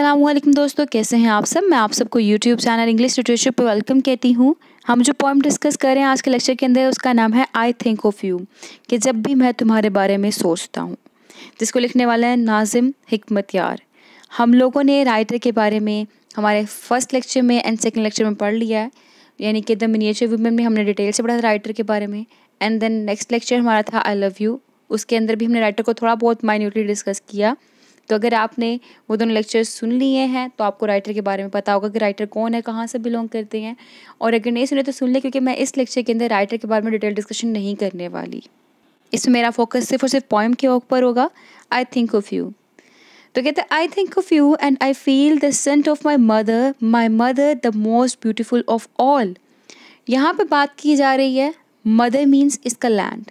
असलम दोस्तों कैसे हैं आप सब मैं आप सबको यूट्यूब चैनल इंग्लिश लिटरेचर पर वेलकम कहती हूँ हम जो पॉइंट डिस्कस कर रहे हैं आज के लेक्चर के अंदर उसका नाम है आई थिंक ऑफ यू कि जब भी मैं तुम्हारे बारे में सोचता हूँ जिसको लिखने वाला है नाजिम हमत यार हम लोगों ने राइटर के बारे में हमारे फर्स्ट लेक्चर में एंड सेकेंड लेक्चर में पढ़ लिया है यानी कि द मिनिएचर वुमेन में हमने डिटेल से पढ़ा था राइटर के बारे में एंड देन नेक्स्ट लेक्चर हमारा था आई लव यू उसके अंदर भी हमने राइटर को थोड़ा बहुत माइन्यूटली डिस्कस किया तो अगर आपने वो दोनों लेक्चर सुन लिए हैं तो आपको राइटर के बारे में पता होगा कि राइटर कौन है कहाँ से बिलोंग करते हैं और अगर नहीं सुने तो सुन लें क्योंकि मैं इस लेक्चर के अंदर राइटर के बारे में डिटेल डिस्कशन नहीं करने वाली इसमें मेरा फोकस सिर्फ और सिर्फ पॉइम के ऊपर होगा आई थिंक ऑफ यू तो कहते हैं I think of you and I feel the scent of my mother my mother the most beautiful of all यहाँ पे बात की जा रही है मदर मीन्स इसका लैंड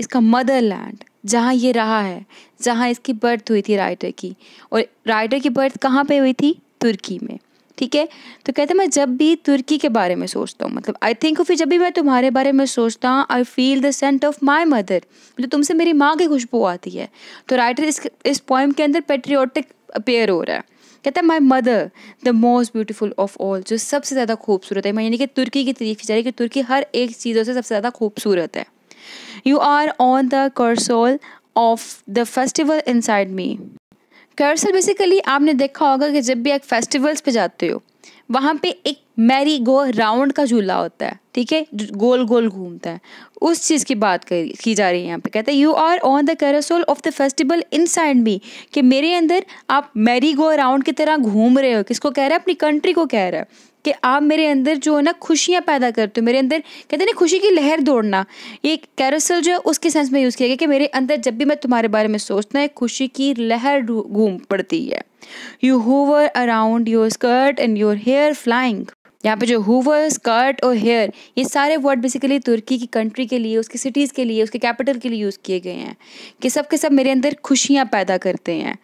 इसका मदर लैंड जहाँ ये रहा है जहाँ इसकी बर्थ हुई थी राइटर की और राइटर की बर्थ कहाँ पे हुई थी तुर्की में ठीक है तो कहते हैं मैं जब भी तुर्की के बारे में सोचता हूँ मतलब आई थिंक फिर जब भी मैं तुम्हारे बारे में सोचता हूँ I feel the scent of my mother जो तुमसे मेरी माँ की खुशबू आती है तो राइटर इस इस पॉइम के अंदर पेट्रियोटिक अपेयर हो रहा है कहता है my mother the most beautiful of all जो सबसे ज़्यादा खूबसूरत है मैं यानी कि तुर्की की तरीफ जा रही है कि तुर्की हर एक चीज़ों से सबसे ज़्यादा खूबसूरत है you are on the carousel of the festival inside me carousel basically आपने देखा होगा कि जब भी आप फेस्टिवल्स पे जाते हो वहाँ पे एक मैरी गो राउंड का झूला होता है ठीक है गोल गोल घूमता है उस चीज़ की बात कर, की जा रही है यहाँ पे कहते हैं you are on the carousel of the festival inside me कि मेरे अंदर आप मैरी गो अराउंड की तरह घूम रहे हो किसको कह रहे हैं अपनी कंट्री को कह रहा है कि आप मेरे अंदर जो है ना खुशियाँ पैदा करते हो मेरे अंदर कहते हैं ना खुशी की लहर दौड़ना ये कैरोसल जो है उसके सेंस में यूज़ किया गया कि मेरे अंदर जब भी मैं तुम्हारे बारे में सोचता है खुशी की लहर घूम पड़ती है you hover around your skirt and your hair flying यहाँ पे जो हुवर स्कर्ट और हेयर ये सारे वर्ड बेसिकली तुर्की की कंट्री के लिए उसकी सिटीज़ के लिए उसके कैपिटल के लिए यूज़ किए गए हैं कि सब के सब मेरे अंदर खुशियाँ पैदा करते हैं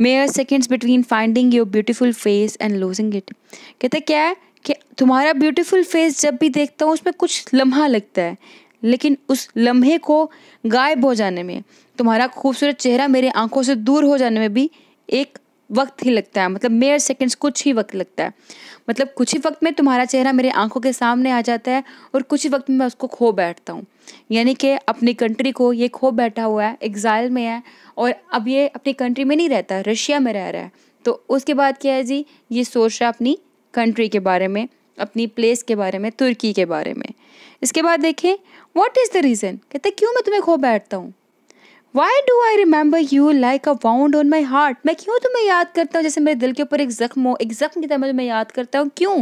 mere seconds between finding your beautiful face and losing it कहते क्या है कि तुम्हारा ब्यूटीफुल फेस जब भी देखता हूँ उसमें कुछ लम्हा लगता है लेकिन उस लम्हे को गायब हो जाने में तुम्हारा खूबसूरत चेहरा मेरे आंखों से दूर हो जाने में भी एक वक्त ही लगता है मतलब मेयर सेकेंड्स कुछ ही वक्त लगता है मतलब कुछ ही वक्त में तुम्हारा चेहरा मेरे आंखों के सामने आ जाता है और कुछ ही वक्त में मैं उसको खो बैठता हूँ यानी कि अपनी कंट्री को ये खो बैठा हुआ है एग्जाइल में है और अब ये अपनी कंट्री में नहीं रहता रशिया में रह रहा है तो उसके बाद क्या है जी ये सोच रहा अपनी कंट्री के बारे में अपनी प्लेस के बारे में तुर्की के बारे में इसके बाद देखें व्हाट इज़ द रीज़न कहते क्यों मैं तुम्हें खो बैठता हूँ why do I remember you like a wound on my heart मैं क्यों तुम्हें याद करता हूँ जैसे मेरे दिल के ऊपर एक जख्म हो एक जख्म की तरह मैं तुम्हें याद करता हूँ क्यों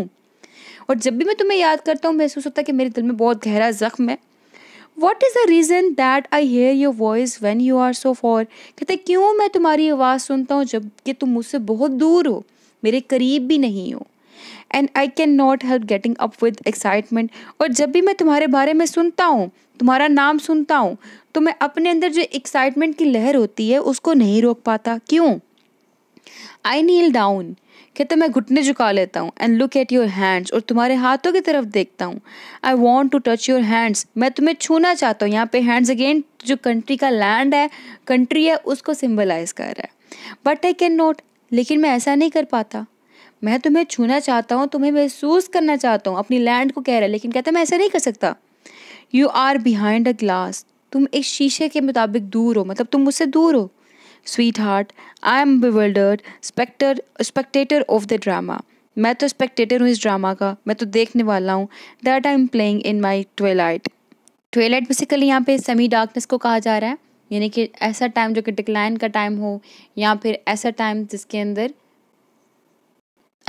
और जब भी मैं तुम्हें याद करता हूँ महसूस होता है कि मेरे दिल में बहुत गहरा जख्म है what is the reason that I hear your voice when you are so far कहते क्यों मैं तुम्हारी आवाज़ सुनता हूँ जबकि तुम मुझसे बहुत दूर हो मेरे करीब भी नहीं हो and I can not help getting up with excitement और जब भी मैं तुम्हारे बारे में सुनता हूँ तुम्हारा नाम सुनता हूँ तो मैं अपने अंदर जो एक्साइटमेंट की लहर होती है उसको नहीं रोक पाता क्यों आई नील डाउन कहते मैं घुटने झुका लेता हूँ and look at your hands और तुम्हारे हाथों की तरफ देखता हूँ I want to touch your hands मैं तुम्हें छूना चाहता हूँ यहाँ पे हैंड्स अगेन जो कंट्री का लैंड है कंट्री है उसको सिम्बलाइज कर रहा है बट आई कैन नॉट लेकिन मैं ऐसा नहीं कर पाता मैं तुम्हें छूना चाहता हूँ तुम्हें महसूस करना चाहता हूँ अपनी लैंड को कह रहा है लेकिन कहता है मैं ऐसा नहीं कर सकता you are behind a glass तुम एक शीशे के मुताबिक दूर हो मतलब तुम मुझसे दूर हो sweetheart I am bewildered spectre spectator of the drama मैं तो स्पेक्टेटर हूँ इस ड्रामा का मैं तो देखने वाला हूँ that I am playing in my twilight twilight basically यहाँ पे सेमी डार्कनेस को कहा जा रहा है यानी कि ऐसा टाइम जो कि डिक्लाइन का टाइम हो या फिर ऐसा टाइम जिसके अंदर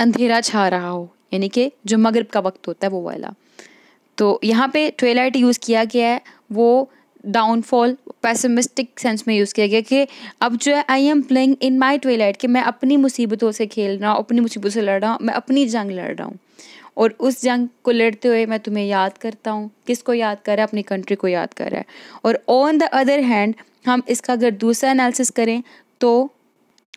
अंधेरा छा रहा हो यानी कि जो मगरब का वक्त होता है वो वाला तो यहाँ पे ट्वेलाइट यूज़ किया गया है वो डाउनफॉल पैसमिस्टिक सेंस में यूज़ किया गया कि अब जो है I am playing in my twilight कि मैं अपनी मुसीबतों से खेल रहा हूँ अपनी मुसीबतों से लड़ रहा हूँ मैं अपनी जंग लड़ रहा हूँ और उस जंग को लड़ते हुए मैं तुम्हें याद करता हूँ किस को याद कर रहा है अपनी कंट्री को याद कर रहा है और ऑन द अदर हैंड हम इसका अगर दूसरा एनालिसिस करें तो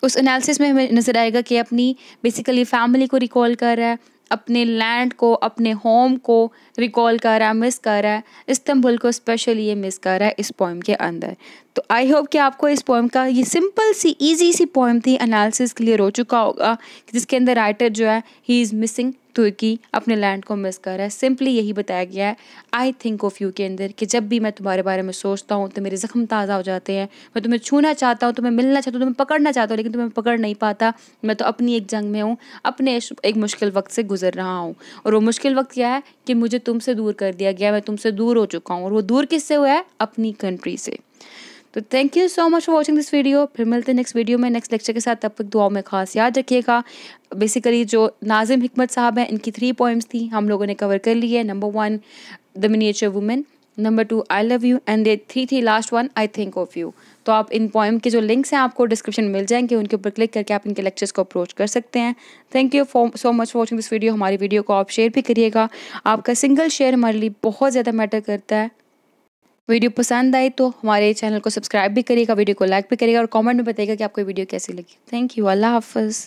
उस एनालिसिस में हमें नज़र आएगा कि अपनी बेसिकली फैमिली को रिकॉल कर रहा है अपने लैंड को अपने होम को रिकॉल कर रहा है मिस कर रहा है इस्तंबुल को स्पेशली ये मिस कर रहा है इस पोइम के अंदर तो आई होप कि आपको इस पोइम का ये सिंपल सी इजी सी पोइम थी एनालिसिस क्लियर हो चुका होगा जिसके अंदर राइटर जो है ही इज़ मिसिंग तुर्की अपने लैंड को मिस कर रहा है सिंपली यही बताया गया है आई थिंक ऑफ यू के अंदर कि जब भी मैं तुम्हारे बारे में सोचता हूँ तो मेरे ज़ख्म ताज़ा हो जाते हैं मैं तुम्हें छूना चाहता हूँ तुम्हें मिलना चाहता हूँ तुम्हें पकड़ना चाहता हूँ लेकिन तुम्हें पकड़ नहीं पाता मैं तो अपनी एक जंग में हूँ अपने एक मुश्किल वक्त से गुजर रहा हूँ और वो मुश्किल वक्त क्या है कि मुझे तुमसे दूर कर दिया गया मैं तुमसे दूर हो चुका हूँ और वो दूर किससे हुआ है अपनी कंट्री से तो thank you so much for watching this video फिर मिलते हैं नेक्स्ट वीडियो में नेक्स्ट लेक्चर के साथ तब तक दुआओं में खास याद रखिएगा बेसिकली जो नाजिम हिकमत साहब हैं इनकी थ्री पॉइंट्स थी हम लोगों ने कवर कर ली है number one the miniature women number two I love you and the three थी last one I think of you तो आप इन पॉइम के जो लिंक्स हैं आपको डिस्क्रिप्शन मिल जाएंगे उनके ऊपर क्लिक करके आप इनके लेक्चर्स को अप्रोच कर सकते हैं thank you for so much watching this video हमारी वीडियो को आप शेयर भी करिएगा आपका सिंगल शेयर हमारे लिए बहुत ज़्यादा मैटर करता है वीडियो पसंद आई तो हमारे चैनल को सब्सक्राइब भी करिएगा वीडियो को लाइक भी करिएगा और कमेंट में बताइएगा कि आपको वीडियो कैसी लगी थैंक यू अल्लाह हाफिज़